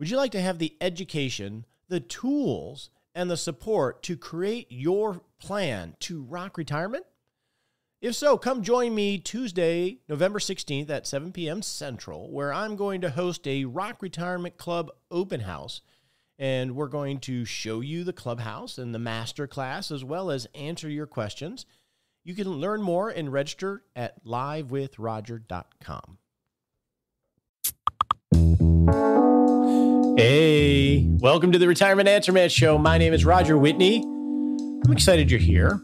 Would you like to have the education, the tools, and the support to create your plan to rock retirement? If so, come join me Tuesday, November 16th at 7 p.m. Central, where I'm going to host a Rock Retirement Club open house. And we're going to show you the clubhouse and the master class, as well as answer your questions. You can learn more and register at livewithroger.com. Hey, welcome to the Retirement Answer Man Show. My name is Roger Whitney. I'm excited you're here.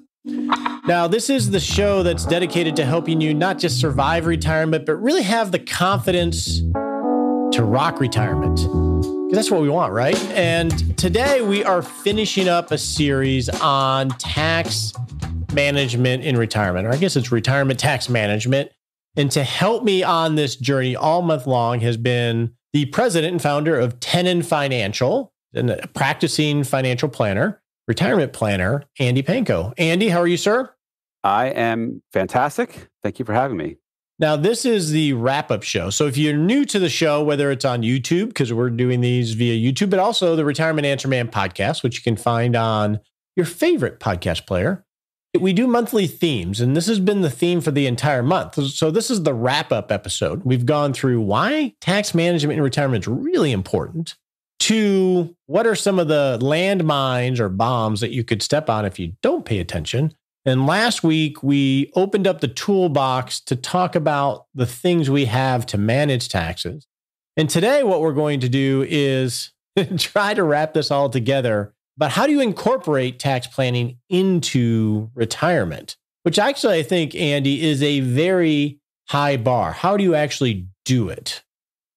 Now, this is the show that's dedicated to helping you not just survive retirement, but really have the confidence to rock retirement. Because that's what we want, right? And today we are finishing up a series on tax management in retirement, or I guess it's retirement tax management. And to help me on this journey all month long has been the president and founder of Tenon Financial, a practicing financial planner, retirement planner, Andy Panko. Andy, how are you, sir? I am fantastic. Thank you for having me. Now, this is the wrap up show. So, if you're new to the show, whether it's on YouTube, because we're doing these via YouTube, but also the Retirement Answer Man podcast, which you can find on your favorite podcast player, we do monthly themes, and this has been the theme for the entire month. So, this is the wrap up episode. We've gone through why tax management in retirement is really important, to what are some of the landmines or bombs that you could step on if you don't pay attention. And last week, we opened up the toolbox to talk about the things we have to manage taxes. And today, what we're going to do is try to wrap this all together but how do you incorporate tax planning into retirement? Which actually, I think, Andy, is a very high bar. How do you actually do it?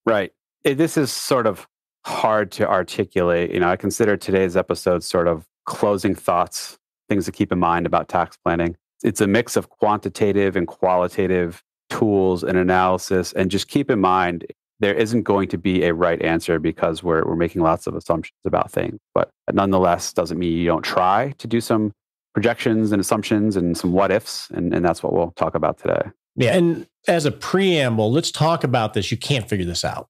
Right. This is sort of hard to articulate. You know, I consider today's episode sort of closing thoughts, things to keep in mind about tax planning. It's a mix of quantitative and qualitative tools and analysis. And just keep in mind, there isn't going to be a right answer because we're, we're making lots of assumptions about things. But nonetheless, doesn't mean you don't try to do some projections and assumptions and some what ifs. And, and that's what we'll talk about today. Yeah. And as a preamble, let's talk about this. You can't figure this out.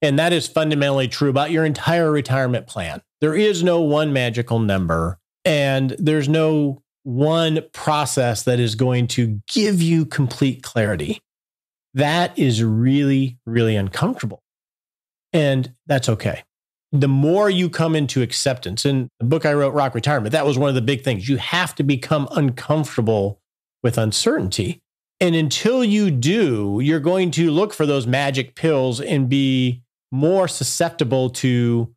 And that is fundamentally true about your entire retirement plan. There is no one magical number, and there's no one process that is going to give you complete clarity. That is really, really uncomfortable. And that's okay. The more you come into acceptance, and the book I wrote, Rock Retirement, that was one of the big things. You have to become uncomfortable with uncertainty. And until you do, you're going to look for those magic pills and be more susceptible to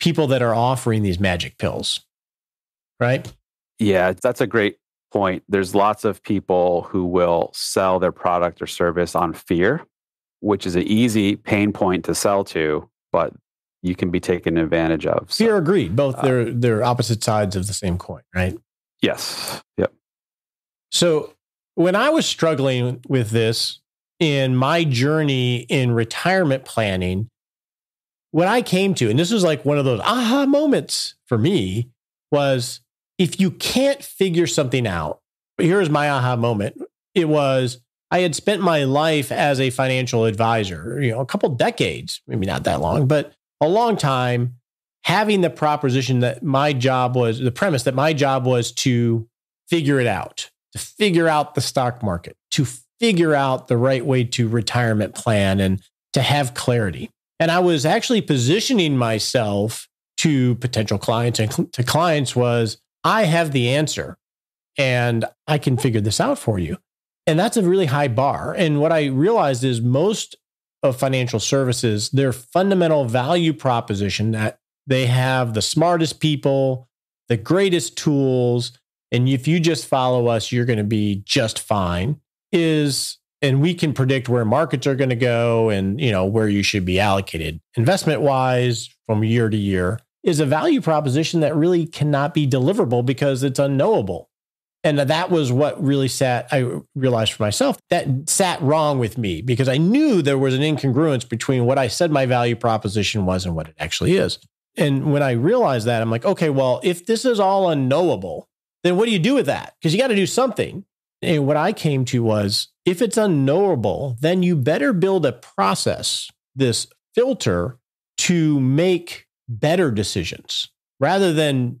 people that are offering these magic pills. Right? Yeah, that's a great point, there's lots of people who will sell their product or service on fear, which is an easy pain point to sell to, but you can be taken advantage of. So, fear Agreed. both uh, they're they're opposite sides of the same coin, right? Yes. Yep. So when I was struggling with this in my journey in retirement planning, what I came to, and this was like one of those aha moments for me, was if you can't figure something out, here's my aha moment. It was I had spent my life as a financial advisor, you know, a couple decades, maybe not that long, but a long time having the proposition that my job was the premise that my job was to figure it out, to figure out the stock market, to figure out the right way to retirement plan and to have clarity. And I was actually positioning myself to potential clients and cl- to clients was I have the answer and I can figure this out for you. And that's a really high bar. And what I realized is most of financial services, their fundamental value proposition that they have the smartest people, the greatest tools, and if you just follow us, you're going to be just fine is and we can predict where markets are going to go and you know where you should be allocated investment wise from year to year is a value proposition that really cannot be deliverable because it's unknowable. And that was what really sat, I realized for myself, that sat wrong with me because I knew there was an incongruence between what I said my value proposition was and what it actually is. And when I realized that, I'm like, okay, well, if this is all unknowable, then what do you do with that? Because you got to do something. And what I came to was if it's unknowable, then you better build a process, this filter to make better decisions rather than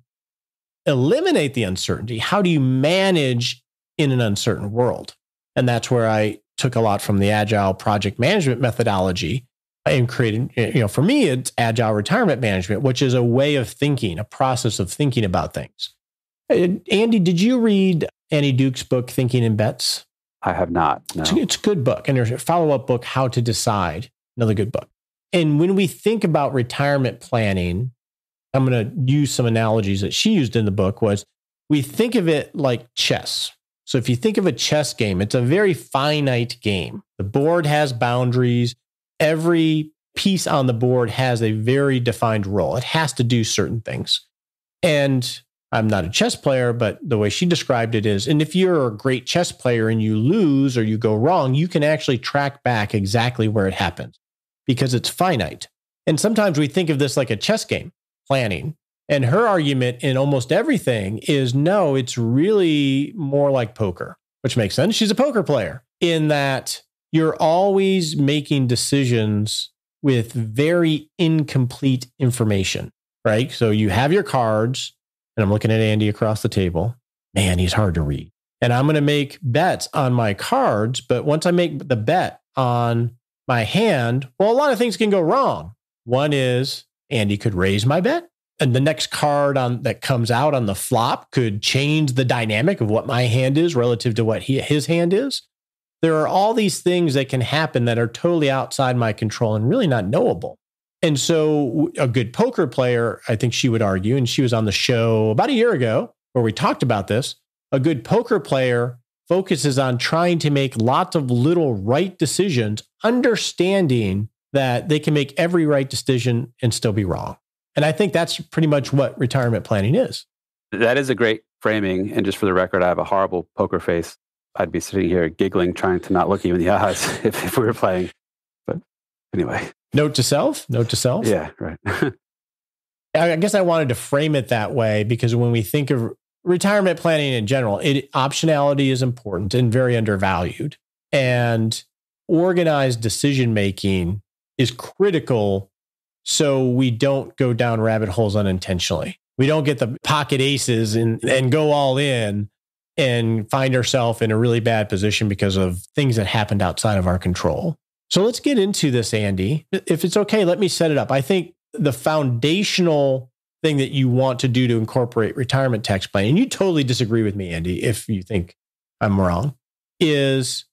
eliminate the uncertainty? How do you manage in an uncertain world? And that's where I took a lot from the agile project management methodology and creating, you know, for me, it's agile retirement management, which is a way of thinking, a process of thinking about things. Andy, did you read Annie Duke's book, Thinking in Bets? I have not. No. It's, a, it's a good book. And there's a follow up book, How to Decide, another good book. And when we think about retirement planning, I'm going to use some analogies that she used in the book was we think of it like chess. So if you think of a chess game, it's a very finite game. The board has boundaries. Every piece on the board has a very defined role. It has to do certain things. And I'm not a chess player, but the way she described it is, and if you're a great chess player and you lose or you go wrong, you can actually track back exactly where it happened because it's finite. And sometimes we think of this like a chess game, planning. And her argument in almost everything is no, it's really more like poker, which makes sense. She's a poker player in that you're always making decisions with very incomplete information, right? So you have your cards, and I'm looking at Andy across the table. Man, he's hard to read. And I'm going to make bets on my cards. But once I make the bet on my hand, well, a lot of things can go wrong. One is Andy could raise my bet. And the next card on that comes out on the flop could change the dynamic of what my hand is relative to what he, his hand is. There are all these things that can happen that are totally outside my control and really not knowable. And so, a good poker player, I think she would argue, and she was on the show about a year ago where we talked about this. A good poker player focuses on trying to make lots of little right decisions, understanding that they can make every right decision and still be wrong. And I think that's pretty much what retirement planning is. That is a great framing. And just for the record, I have a horrible poker face. I'd be sitting here giggling, trying to not look you in the eyes if, if we were playing. But anyway. Note to self. Note to self. Yeah, right. I guess I wanted to frame it that way because when we think of retirement planning in general, it, optionality is important and very undervalued. And organized decision making is critical so we don't go down rabbit holes unintentionally. We don't get the pocket aces and, and go all in and find ourselves in a really bad position because of things that happened outside of our control. So let's get into this, Andy. If it's okay, let me set it up. I think the foundational thing that you want to do to incorporate retirement tax planning, and you totally disagree with me, Andy, if you think I'm wrong, is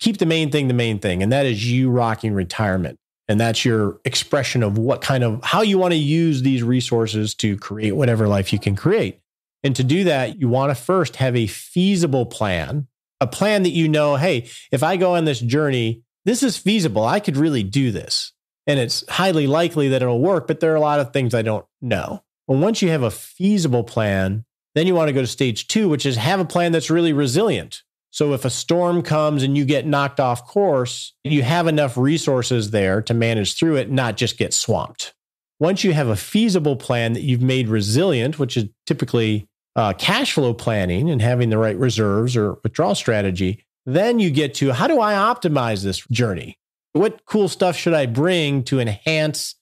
keep the main thing the main thing, and that is you rocking retirement. And that's your expression of what kind of how you want to use these resources to create whatever life you can create. And to do that, you want to first have a feasible plan, a plan that you know, hey, if I go on this journey, this is feasible. I could really do this. And it's highly likely that it'll work, but there are a lot of things I don't know. Well, once you have a feasible plan, then you want to go to stage two, which is have a plan that's really resilient. So if a storm comes and you get knocked off course, you have enough resources there to manage through it, not just get swamped. Once you have a feasible plan that you've made resilient, which is typically uh, cash flow planning and having the right reserves or withdrawal strategy, then you get to how do I optimize this journey? What cool stuff should I bring to enhance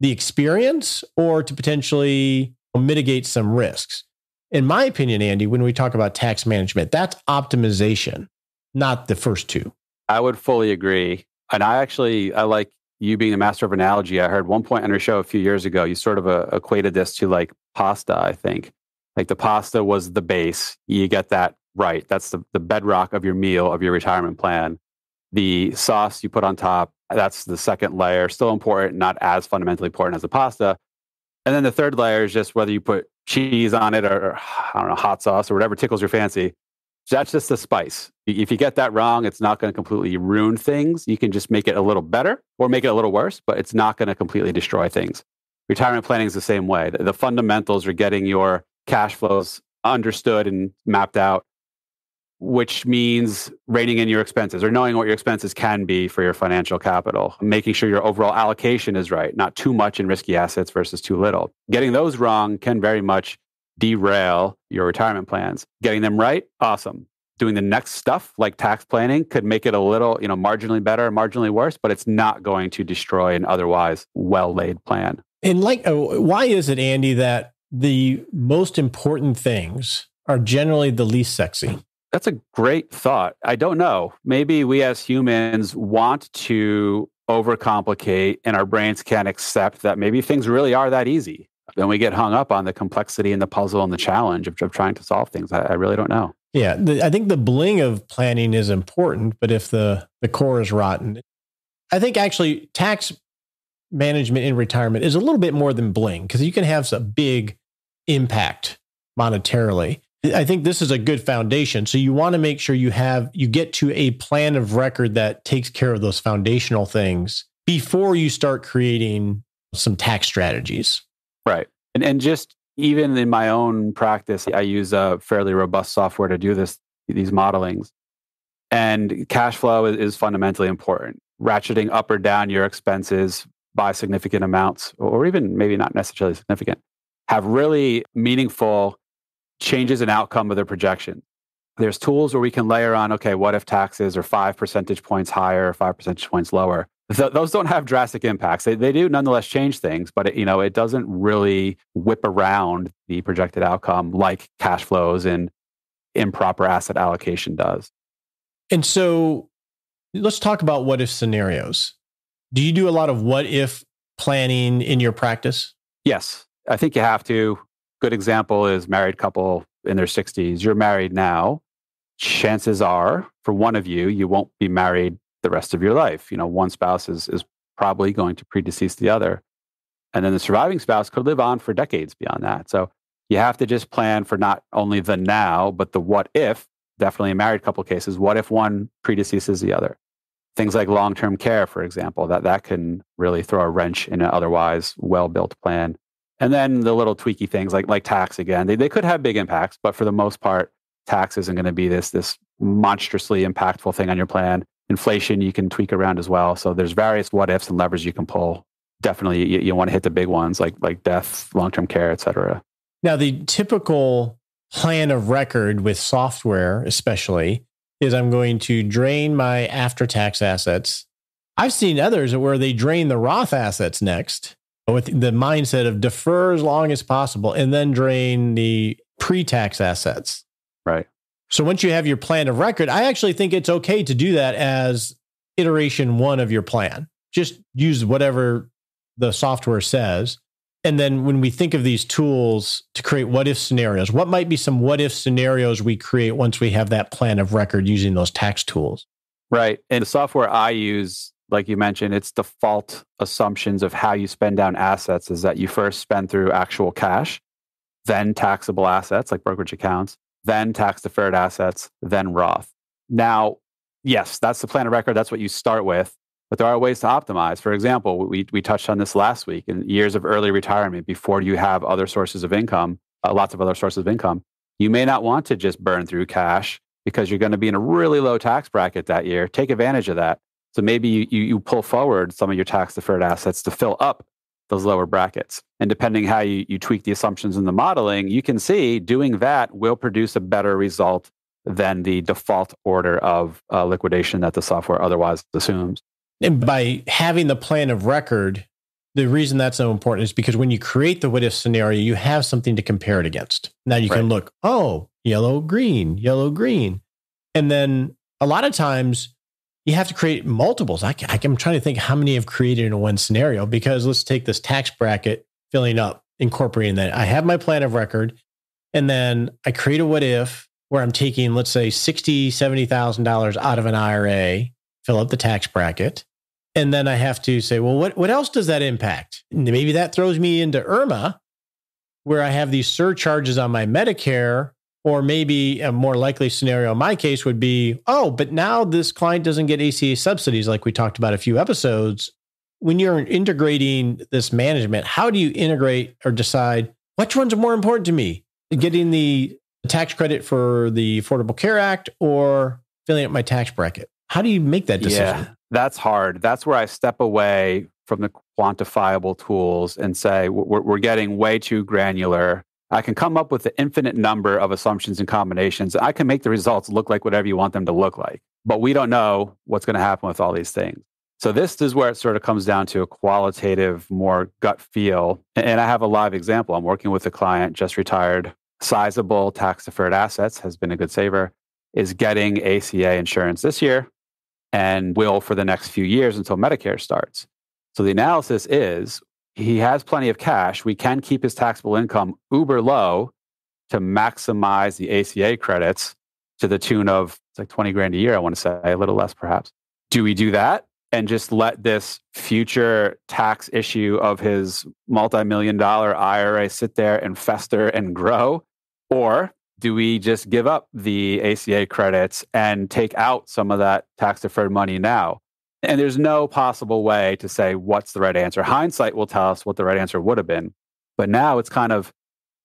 the experience or to potentially um, mitigate some risks. In my opinion, Andy, when we talk about tax management, that's optimization, not the first two. I would fully agree. And I actually, I like you being a master of analogy. I heard one point on your show a few years ago, you sort of uh, equated this to like pasta, I think. Like the pasta was the base. You get that right. That's the, the bedrock of your meal, of your retirement plan. The sauce you put on top, that's the second layer, still important, not as fundamentally important as the pasta. And then the third layer is just whether you put cheese on it or, I don't know, hot sauce or whatever tickles your fancy. that's just the spice. If you get that wrong, it's not going to completely ruin things. You can just make it a little better or make it a little worse, but it's not going to completely destroy things. Retirement planning is the same way. The fundamentals are getting your cash flows understood and mapped out which means reining in your expenses or knowing what your expenses can be for your financial capital, making sure your overall allocation is right, not too much in risky assets versus too little. Getting those wrong can very much derail your retirement plans. Getting them right, awesome. Doing the next stuff like tax planning could make it a little, you know, marginally better, marginally worse, but it's not going to destroy an otherwise well laid plan. And like, uh, why is it, Andy, that the most important things are generally the least sexy? That's a great thought. I don't know. Maybe we as humans want to overcomplicate and our brains can't accept that maybe things really are that easy. Then we get hung up on the complexity and the puzzle and the challenge of, of trying to solve things. I, I really don't know. Yeah, the, I think the bling of planning is important, but if the the core is rotten, I think actually tax management in retirement is a little bit more than bling because you can have a big impact monetarily. I think this is a good foundation. So you want to make sure you have you get to a plan of record that takes care of those foundational things before you start creating some tax strategies. Right. And and just even in my own practice, I use a fairly robust software to do this these modelings. And cash flow is, is fundamentally important. Ratcheting up or down your expenses by significant amounts or even maybe not necessarily significant have really meaningful changes an outcome of the projection. There's tools where we can layer on, okay, what if taxes are five percentage points higher, five percentage points lower? Th- those don't have drastic impacts. They, they do nonetheless change things, but it, you know it doesn't really whip around the projected outcome like cash flows and improper asset allocation does. And so, let's talk about what if scenarios. Do you do a lot of what if planning in your practice? Yes, I think you have to good example is married couple in their 60s. You're married now. Chances are, for one of you, you won't be married the rest of your life. You know, one spouse is, is probably going to predecease the other. And then the surviving spouse could live on for decades beyond that. So you have to just plan for not only the now, but the what if, definitely a married couple cases, what if one predeceases the other? Things like long term care, for example, that, that can really throw a wrench in an otherwise well built plan. And then the little tweaky things like like tax again. They they could have big impacts, but for the most part, tax isn't going to be this this monstrously impactful thing on your plan. Inflation you can tweak around as well. So there's various what ifs and levers you can pull. Definitely you, you want to hit the big ones like like death, long term care, etc. Now the typical plan of record with software, especially, is I'm going to drain my after tax assets. I've seen others where they drain the Roth assets next with the mindset of defer as long as possible and then drain the pre-tax assets. Right. So once you have your plan of record, I actually think it's okay to do that as iteration 1 of your plan. Just use whatever the software says. And then when we think of these tools to create what if scenarios, what might be some what if scenarios we create once we have that plan of record using those tax tools? Right. And the software I use like you mentioned, its default assumptions of how you spend down assets is that you first spend through actual cash, then taxable assets like brokerage accounts, then tax deferred assets, then Roth. Now, yes, that's the plan of record. That's what you start with. But there are ways to optimize. For example, we, we touched on this last week in years of early retirement before you have other sources of income, uh, lots of other sources of income. You may not want to just burn through cash because you're going to be in a really low tax bracket that year. Take advantage of that so maybe you, you pull forward some of your tax deferred assets to fill up those lower brackets. And depending how you, you tweak the assumptions in the modeling, you can see doing that will produce a better result than the default order of uh, liquidation that the software otherwise assumes. And by having the plan of record, the reason that's so important is because when you create the what if scenario, you have something to compare it against. Now you right. can look, oh, yellow, green, yellow, green. And then a lot of times you have to create multiples. I, am trying to think how many have created in one scenario because let's take this tax bracket filling up, incorporating that. I have my plan of record, and then I create a what if where I'm taking, let's say, sixty, seventy thousand dollars out of an IRA, fill up the tax bracket, and then I have to say, well, what what else does that impact? Maybe that throws me into Irma, where I have these surcharges on my Medicare or maybe a more likely scenario in my case would be, oh, but now this client doesn't get ACA subsidies like we talked about a few episodes. When you're integrating this management, how do you integrate or decide which ones are more important to me? Getting the tax credit for the Affordable Care Act or filling up my tax bracket? How do you make that decision? Yeah, that's hard. That's where I step away from the quantifiable tools and say we're, we're getting way too granular. I can come up with an infinite number of assumptions and combinations. I can make the results look like whatever you want them to look like, but we don't know what's going to happen with all these things. So, this is where it sort of comes down to a qualitative, more gut feel. And I have a live example. I'm working with a client, just retired, sizable tax deferred assets, has been a good saver, is getting ACA insurance this year and will for the next few years until Medicare starts. So, the analysis is he has plenty of cash. We can keep his taxable income uber low to maximize the ACA credits to the tune of it's like 20 grand a year, I want to say, a little less perhaps. Do we do that and just let this future tax issue of his multi million dollar IRA sit there and fester and grow? Or do we just give up the ACA credits and take out some of that tax deferred money now? And there's no possible way to say what's the right answer. Hindsight will tell us what the right answer would have been. But now it's kind of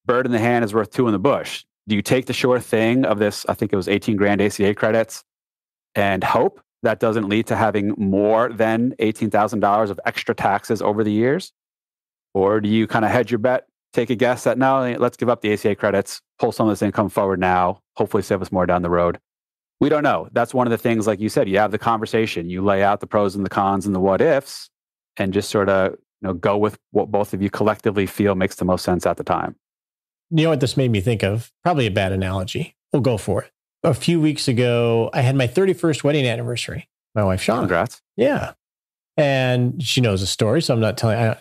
bird in the hand is worth two in the bush. Do you take the sure thing of this? I think it was 18 grand ACA credits and hope that doesn't lead to having more than $18,000 of extra taxes over the years? Or do you kind of hedge your bet, take a guess that now let's give up the ACA credits, pull some of this income forward now, hopefully save us more down the road? we don't know. That's one of the things, like you said, you have the conversation, you lay out the pros and the cons and the what ifs, and just sort of you know go with what both of you collectively feel makes the most sense at the time. You know what this made me think of? Probably a bad analogy. We'll go for it. A few weeks ago, I had my 31st wedding anniversary. My wife, Sean. Congrats. Yeah. And she knows the story, so I'm not telling. I,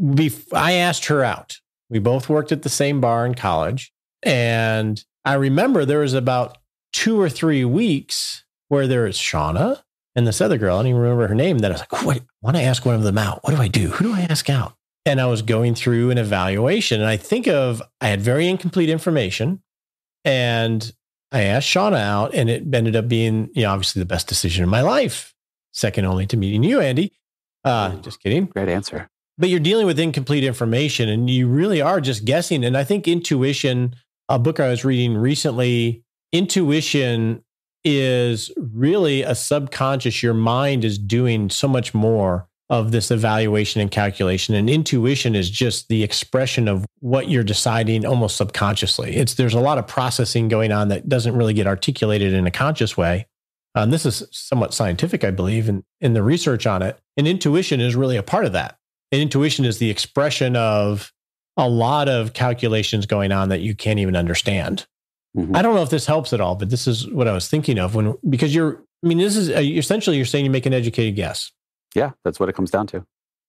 bef- I asked her out. We both worked at the same bar in college. And I remember there was about two or three weeks where there is Shauna and this other girl. I don't even remember her name. That I was like, wait, I want to ask one of them out. What do I do? Who do I ask out? And I was going through an evaluation and I think of, I had very incomplete information and I asked Shauna out and it ended up being, you know, obviously the best decision in my life. Second only to meeting you, Andy. Uh, just kidding. Great answer. But you're dealing with incomplete information and you really are just guessing. And I think intuition, a book I was reading recently intuition is really a subconscious. Your mind is doing so much more of this evaluation and calculation and intuition is just the expression of what you're deciding almost subconsciously it's there's a lot of processing going on that doesn't really get articulated in a conscious way um, this is somewhat scientific i believe in, in the research on it and intuition is really a part of that and intuition is the expression of a lot of calculations going on that you can't even understand Mm-hmm. I don't know if this helps at all, but this is what I was thinking of when because you're. I mean, this is uh, essentially you're saying you make an educated guess. Yeah, that's what it comes down to.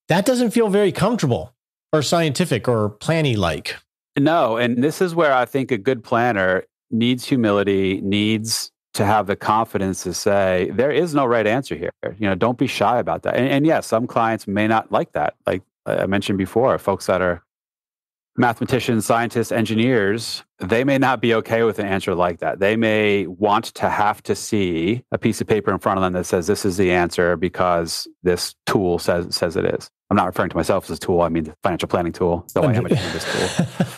That doesn't feel very comfortable or scientific or planny like. No, and this is where I think a good planner needs humility, needs to have the confidence to say there is no right answer here. You know, don't be shy about that. And, and yes, some clients may not like that. Like I mentioned before, folks that are mathematicians, scientists, engineers, they may not be okay with an answer like that. They may want to have to see a piece of paper in front of them that says this is the answer because this tool says says it is. I'm not referring to myself as a tool. I mean the financial planning tool. So I am a this tool.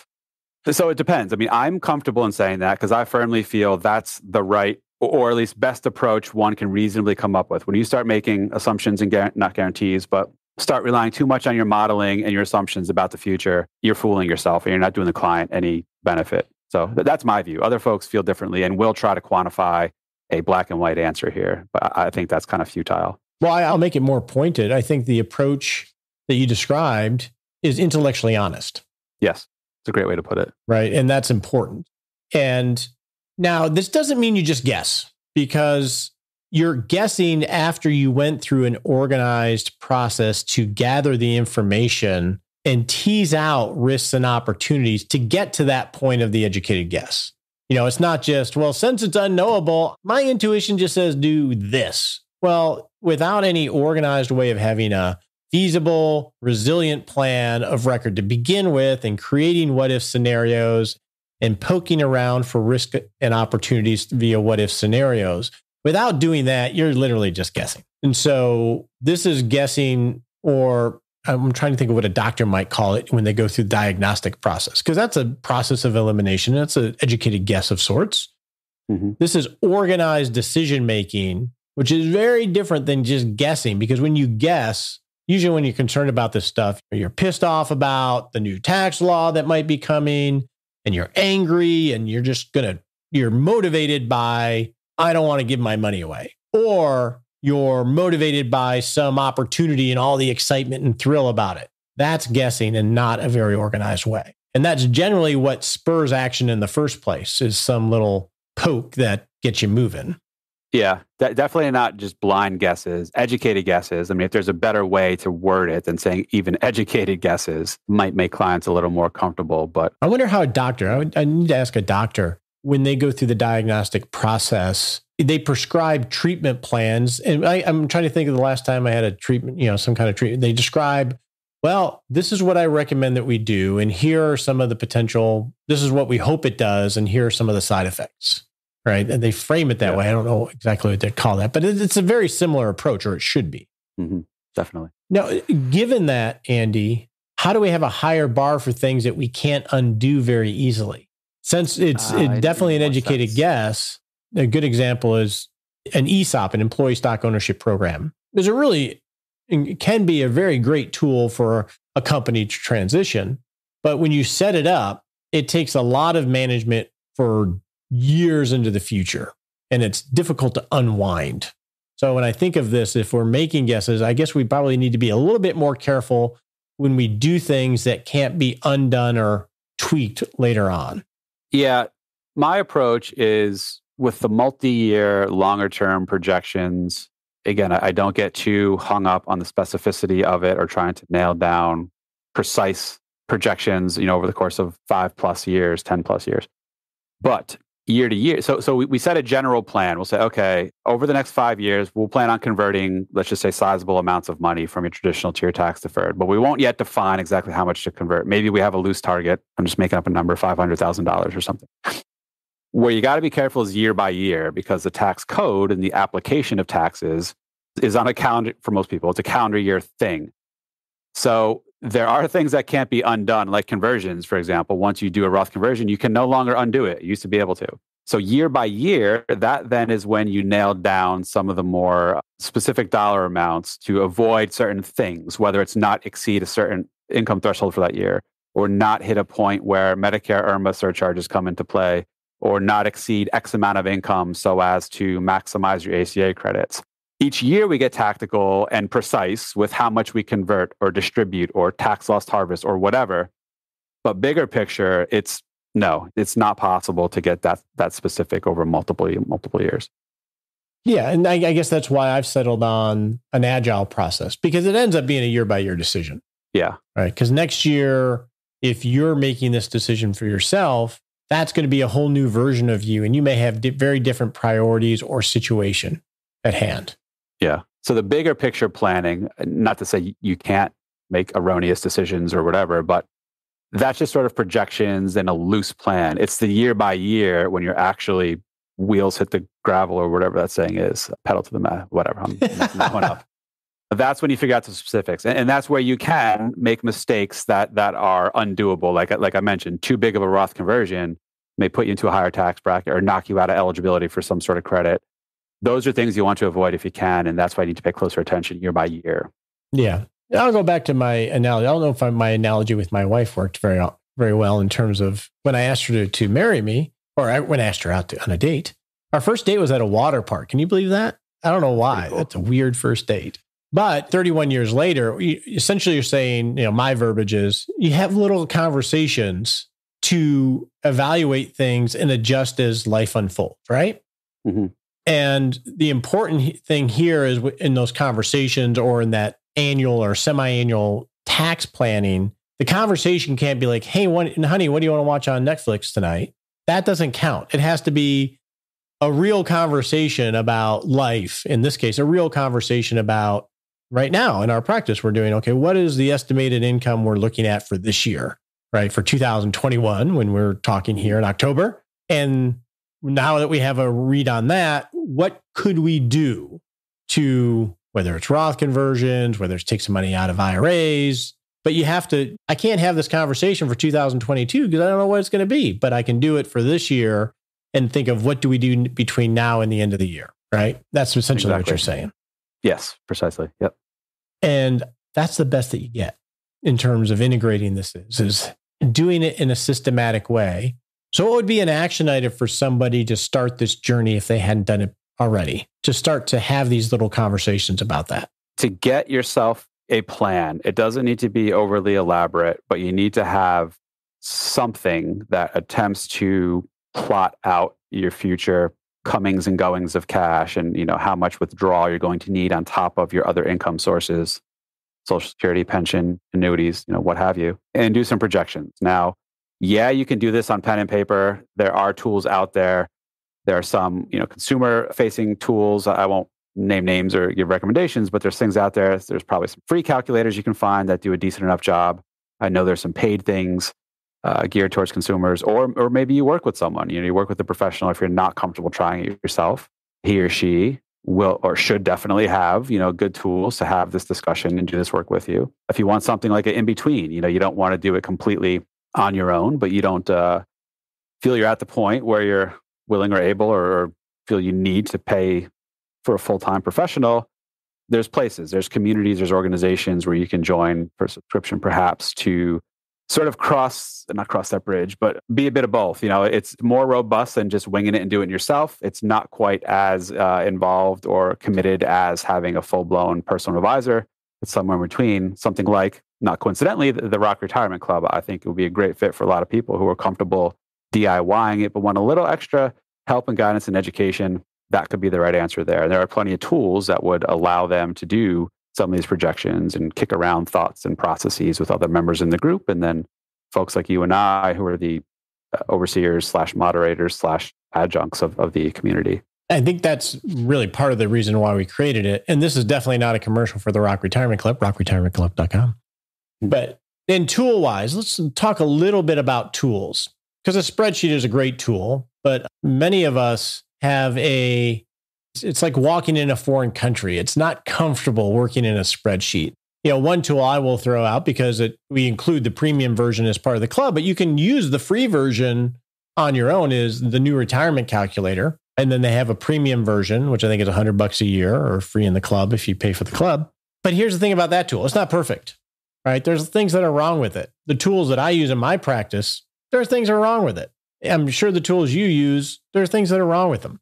So it depends. I mean, I'm comfortable in saying that because I firmly feel that's the right or at least best approach one can reasonably come up with. When you start making assumptions and gar- not guarantees, but start relying too much on your modeling and your assumptions about the future, you're fooling yourself and you're not doing the client any benefit. So that's my view. Other folks feel differently and will try to quantify a black and white answer here, but I, think that's kind of futile. Well, I'll make it more pointed. I think the approach that you described is intellectually honest. Yes, it's a great way to put it. Right. And that's important. And now this doesn't mean you just guess because you're guessing after you went through an organized process to gather the information and tease out risks and opportunities to get to that point of the educated guess. You know, it's not just, well, since it's unknowable, my intuition just says do this. Well, without any organized way of having a feasible, resilient plan of record to begin with and creating what if scenarios and poking around for risk and opportunities via what if scenarios, Without doing that, you're literally just guessing. And so this is guessing, or I'm trying to think of what a doctor might call it when they go through the diagnostic process, because that's a process of elimination. That's an educated guess of sorts. Mm-hmm. This is organized decision making, which is very different than just guessing, because when you guess, usually when you're concerned about this stuff, you're pissed off about the new tax law that might be coming and you're angry and you're just going to, you're motivated by I don't want to give my money away. Or you're motivated by some opportunity and all the excitement and thrill about it. That's guessing and not a very organized way. And that's generally what spurs action in the first place is some little poke that gets you moving. Yeah, de- definitely not just blind guesses, educated guesses. I mean, if there's a better way to word it than saying even educated guesses might make clients a little more comfortable. But I wonder how a doctor, I, would, I need to ask a doctor when they go through the diagnostic process, they prescribe treatment plans. And I, am trying to think of the last time I had a treatment, you know, some kind of treatment. They describe, well, this is what I recommend that we do. And here are some of the potential, this is what we hope it does. And here are some of the side effects, right? And they frame it that yeah. way. I don't know exactly what they call that, but it's a very similar approach, or it should be. Mm-hmm. Definitely. Now, given that, Andy, how do we have a higher bar for things that we can't undo very easily? Since it's uh, it definitely an educated sense. guess, a good example is an ESOP, an employee stock ownership program, is a really can be a very great tool for a company to transition. But when you set it up, it takes a lot of management for years into the future, and it's difficult to unwind. So when I think of this, if we're making guesses, I guess we probably need to be a little bit more careful when we do things that can't be undone or tweaked later on. Yeah. My approach is with the multi year, longer term projections. Again, I don't get too hung up on the specificity of it or trying to nail down precise projections, you know, over the course of five plus years, 10 plus years. But year to year. So so we, we set a general plan. We'll say, okay, over the next five years, we'll plan on converting, let's just say sizable amounts of money from your traditional to your tax deferred. But we won't yet define exactly how much to convert. Maybe we have a loose target. I'm just making up a number, five hundred thousand dollars or something. Where you got to be careful is year by year because the tax code and the application of taxes is on a calendar for most people. It's a calendar year thing. So there are things that can't be undone, like conversions, for example. Once you do a Roth conversion, you can no longer undo it. You used to be able to. So, year by year, that then is when you nail down some of the more specific dollar amounts to avoid certain things, whether it's not exceed a certain income threshold for that year, or not hit a point where Medicare IRMA surcharges come into play, or not exceed X amount of income so as to maximize your ACA credits. Each year, we get tactical and precise with how much we convert or distribute or tax loss harvest or whatever. But bigger picture, it's no, it's not possible to get that that specific over multiple multiple years. Yeah, and I, I guess that's why I've settled on an agile process because it ends up being a year by year decision. Yeah, right. Because next year, if you're making this decision for yourself, that's going to be a whole new version of you, and you may have di- very different priorities or situation at hand. Yeah. So the bigger picture planning, uh, not to say you can't make erroneous decisions or whatever, but that's just sort of projections and a loose plan. It's the year by year when you're actually wheels hit the gravel or whatever that saying is, pedal to the metal, whatever. I'm That's when you figure out the specifics, and, and, that's where you can make mistakes that that are undoable. Like like I mentioned, too big of a Roth conversion may put you into a higher tax bracket or knock you out of eligibility for some sort of credit those are things you want to avoid if you can. And that's why you need to pay closer attention year by year. Yeah. I'll go back to my analogy. I don't know if I, my analogy with my wife worked very, very well in terms of when I asked her to, to marry me or I, when I asked her out to, on a date. Our first date was at a water park. Can you believe that? I don't know why. Cool. That's a weird first date. But 31 years later, you, essentially you're saying, you know, my verbiage is you have little conversations to evaluate things and adjust as life unfolds, right? Mm-hmm. And the important thing here is in those conversations or in that annual or semi annual tax planning, the conversation can't be like, hey, what, honey, what do you want to watch on Netflix tonight? That doesn't count. It has to be a real conversation about life, in this case, a real conversation about right now in our practice. We're doing, okay, what is the estimated income we're looking at for this year, right? For 2021, when we're talking here in October. And now that we have a read on that, what could we do to whether it's Roth conversions, whether it's take some money out of IRAs? But you have to, I can't have this conversation for 2022 because I don't know what it's going to be, but I can do it for this year and think of what do we do between now and the end of the year, right? That's essentially exactly. what you're saying. Yes, precisely. Yep. And that's the best that you get in terms of integrating this is, is doing it in a systematic way so, what would be an action item for somebody to start this journey if they hadn't done it already? To start to have these little conversations about that? To get yourself a plan. It doesn't need to be overly elaborate, but you need to have something that attempts to plot out your future comings and goings of cash and you know how much withdrawal you're going to need on top of your other income sources social security pension annuities you know what have you and do some projections now yeah, you can do this on pen and paper. There are tools out there. There are some, you know, consumer-facing tools. I won't name names or give recommendations, but there's things out there. There's probably some free calculators you can find that do a decent enough job. I know there's some paid things uh, geared towards consumers, or or maybe you work with someone. You know, you work with a professional. If you're not comfortable trying it yourself, he or she will or should definitely have you know good tools to have this discussion and do this work with you. If you want something like an in between, you know, you don't want to do it completely on your own, but you don't uh, feel you're at the point where you're willing or able or feel you need to pay for a full time professional, there's places, there's communities, there's organizations where you can join for subscription, perhaps to sort of cross, not cross that bridge, but be a bit of both. You know, it's more robust than just winging it and doing it yourself. It's not quite as uh, involved or committed as having a full blown personal advisor. It's somewhere in between, something like not coincidentally, the, the Rock Retirement Club, I think, would be a great fit for a lot of people who are comfortable DIYing it, but want a little extra help and guidance and education. That could be the right answer there. And there are plenty of tools that would allow them to do some of these projections and kick around thoughts and processes with other members in the group. And then folks like you and I, who are the uh, overseers slash moderators slash adjuncts of, of the community. I think that's really part of the reason why we created it. And this is definitely not a commercial for the Rock Retirement Club, rockretirementclub.com. But then tool wise, let's talk a little bit about tools because a spreadsheet is a great tool, but many of us have a, it's like walking in a foreign country. It's not comfortable working in a spreadsheet. You know, one tool I will throw out because it, we include the premium version as part of the club, but you can use the free version on your own is the new retirement calculator. And then they have a premium version, which I think is 100 bucks a year or free in the club if you pay for the club. But here's the thing about that tool it's not perfect right? There's things that are wrong with it. The tools that I use in my practice, there are things that are wrong with it. I'm sure the tools you use, there are things that are wrong with them.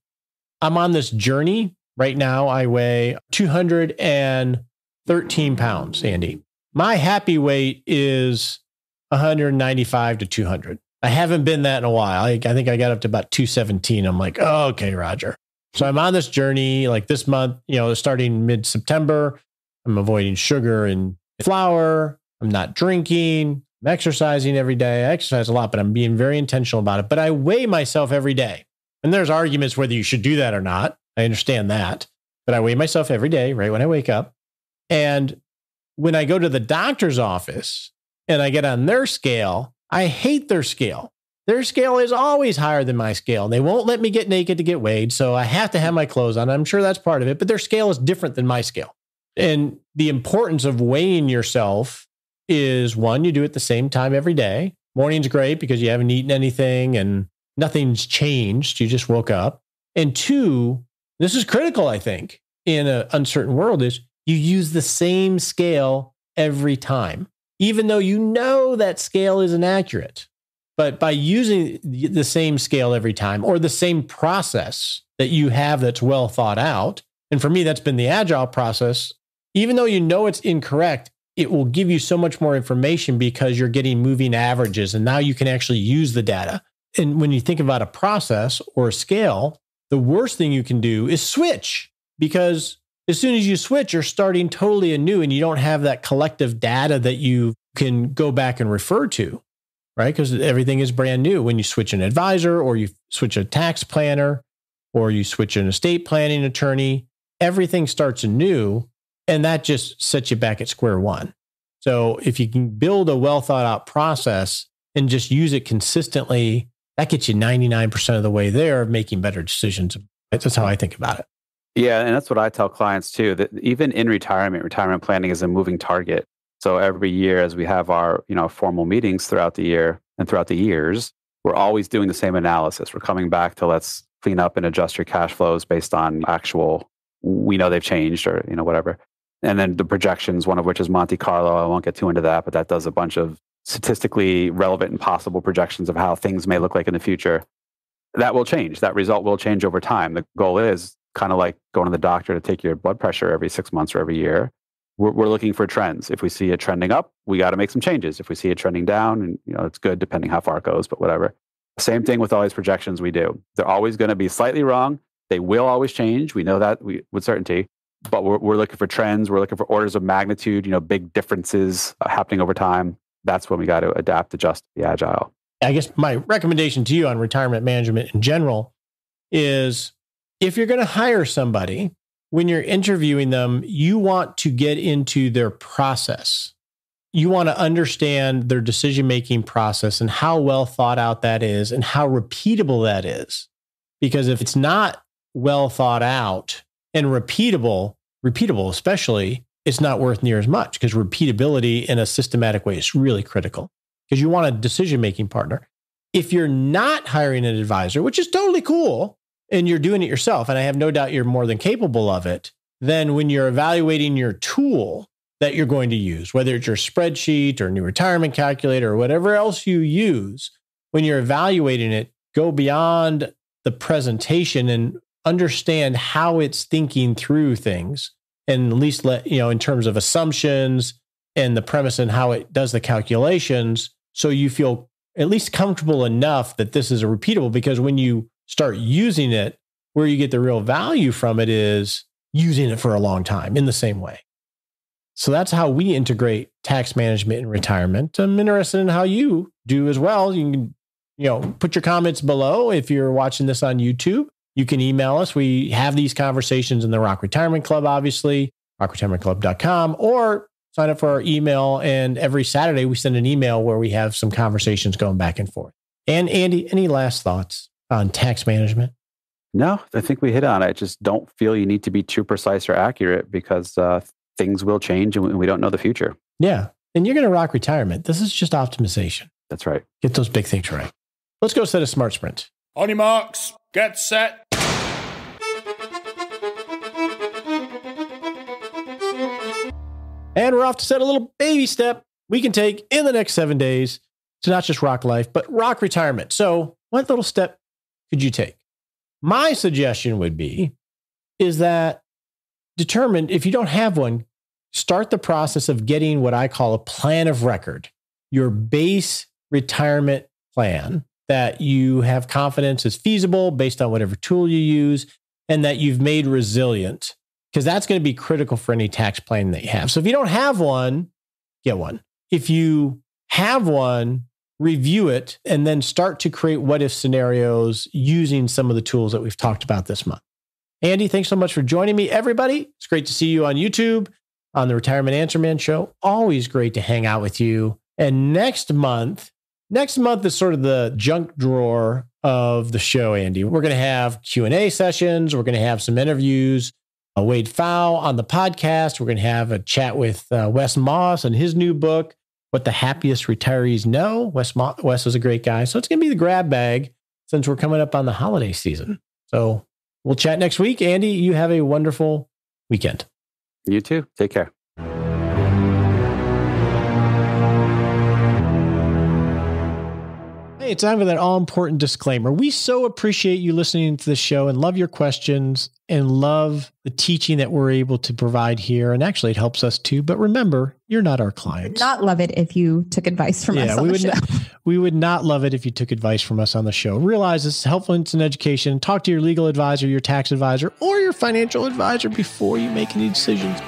I'm on this journey right now. I weigh 213 pounds, Andy. My happy weight is 195 to 200. I haven't been that in a while. I, I think I got up to about 217. I'm like, oh, okay, Roger. So I'm on this journey like this month, you know, starting mid September. I'm avoiding sugar and flour. I'm not drinking. I'm exercising every day. I exercise a lot, but I'm being very intentional about it. But I weigh myself every day. And there's arguments whether you should do that or not. I understand that. But I weigh myself every day, right when I wake up. And when I go to the doctor's office and I get on their scale, I hate their scale. Their scale is always higher than my scale. They won't let me get naked to get weighed. So I have to have my clothes on. I'm sure that's part of it, but their scale is different than my scale. And the importance of weighing yourself is one, you do it the same time every day. Morning's great because you haven't eaten anything and nothing's changed. You just woke up. And two, this is critical, I think, in an uncertain world is you use the same scale every time, even though you know that scale is inaccurate. But by using the same scale every time or the same process that you have that's well thought out, and for me, that's been the agile process even though you know it's incorrect, it will give you so much more information because you're getting moving averages and now you can actually use the data. And when you think about a process or a scale, the worst thing you can do is switch because as soon as you switch, you're starting totally anew and you don't have that collective data that you can go back and refer to, right? Because everything is brand new when you switch an advisor or you switch a tax planner or you switch an estate planning attorney, everything starts anew and that just sets you back at square one. So if you can build a well thought out process and just use it consistently, that gets you 99% of the way there of making better decisions. That's how I think about it. Yeah. And that's what I tell clients too that even in retirement, retirement planning is a moving target. So every year, as we have our you know formal meetings throughout the year and throughout the years, we're always doing the same analysis. We're coming back to let's clean up and adjust your cash flows based on actual we know they've changed or you know whatever and then the projections, one of which is Monte Carlo. I won't get too into that, but that does a bunch of statistically relevant and possible projections of how things may look like in the future. That will change. That result will change over time. The goal is kind of like going to the doctor to take your blood pressure every six months or every year. We're, we're looking for trends. If we see it trending up, we got to make some changes. If we see it trending down, and you know it's good depending how far it goes, but whatever. Same thing with all these projections we do. They're always going to be slightly wrong. They will always change. We know that we, with certainty but we're, we're looking for trends. We're looking for orders of magnitude, you know, big differences uh, happening over time. That's when we got to adapt, adjust, be agile. I guess my recommendation to you on retirement management in general is if you're going to hire somebody, when you're interviewing them, you want to get into their process. You want to understand their decision making process and how well thought out that is and how repeatable that is. Because if it's not well thought out, and repeatable, repeatable especially, it's not worth near as much because repeatability in a systematic way is really critical because you want a decision making partner. If you're not hiring an advisor, which is totally cool, and you're doing it yourself, and I have no doubt you're more than capable of it, then when you're evaluating your tool that you're going to use, whether it's your spreadsheet or new retirement calculator or whatever else you use, when you're evaluating it, go beyond the presentation and understand how it's thinking through things and at least let you know in terms of assumptions and the premise and how it does the calculations so you feel at least comfortable enough that this is a repeatable because when you start using it where you get the real value from it is using it for a long time in the same way so that's how we integrate tax management and retirement i'm interested in how you do as well you can you know put your comments below if you're watching this on youtube you can email us. We have these conversations in the Rock Retirement Club, obviously, rockretirementclub.com, or sign up for our email. And every Saturday, we send an email where we have some conversations going back and forth. And Andy, any last thoughts on tax management? No, I think we hit on it. Just don't feel you need to be too precise or accurate because uh, things will change and we don't know the future. Yeah. And you're going to rock retirement. This is just optimization. That's right. Get those big things right. Let's go set a smart sprint. On your marks, get set And we're off to set a little baby step we can take in the next seven days to not just rock life, but rock retirement. So, what little step could you take? My suggestion would be is that determine if you don't have one, start the process of getting what I call a plan of record, your base retirement plan that you have confidence is feasible based on whatever tool you use and that you've made resilient because that's going to be critical for any tax plan that you have. So if you don't have one, get one. If you have one, review it and then start to create what if scenarios using some of the tools that we've talked about this month. Andy, thanks so much for joining me, everybody. It's great to see you on YouTube, on the Retirement Answer Man show. Always great to hang out with you. And next month, next month is sort of the junk drawer of the show, Andy. We're going to have Q&A sessions, we're going to have some interviews, uh, Wade Fow on the podcast. We're going to have a chat with uh, Wes Moss and his new book, What the Happiest Retirees Know. Wes, Mo- Wes is a great guy. So it's going to be the grab bag since we're coming up on the holiday season. So we'll chat next week. Andy, you have a wonderful weekend. You too. Take care. it's time for that all important disclaimer. We so appreciate you listening to the show and love your questions and love the teaching that we're able to provide here. And actually, it helps us too. But remember, you're not our clients. Not love it if you took advice from yeah, us. we would. Not, we would not love it if you took advice from us on the show. Realize this is helpful in education. Talk to your legal advisor, your tax advisor, or your financial advisor before you make any decisions.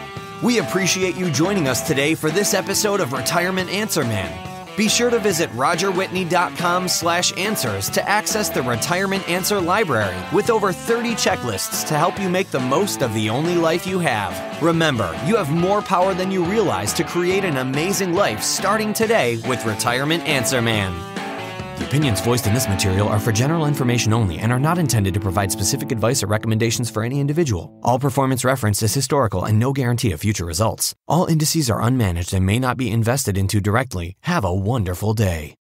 We appreciate you joining us today for this episode of Retirement Answer Man. Be sure to visit rogerwhitney.com/answers to access the Retirement Answer Library with over 30 checklists to help you make the most of the only life you have. Remember, you have more power than you realize to create an amazing life starting today with Retirement Answer Man. The opinions voiced in this material are for general information only and are not intended to provide specific advice or recommendations for any individual. All performance reference is historical and no guarantee of future results. All indices are unmanaged and may not be invested into directly. Have a wonderful day.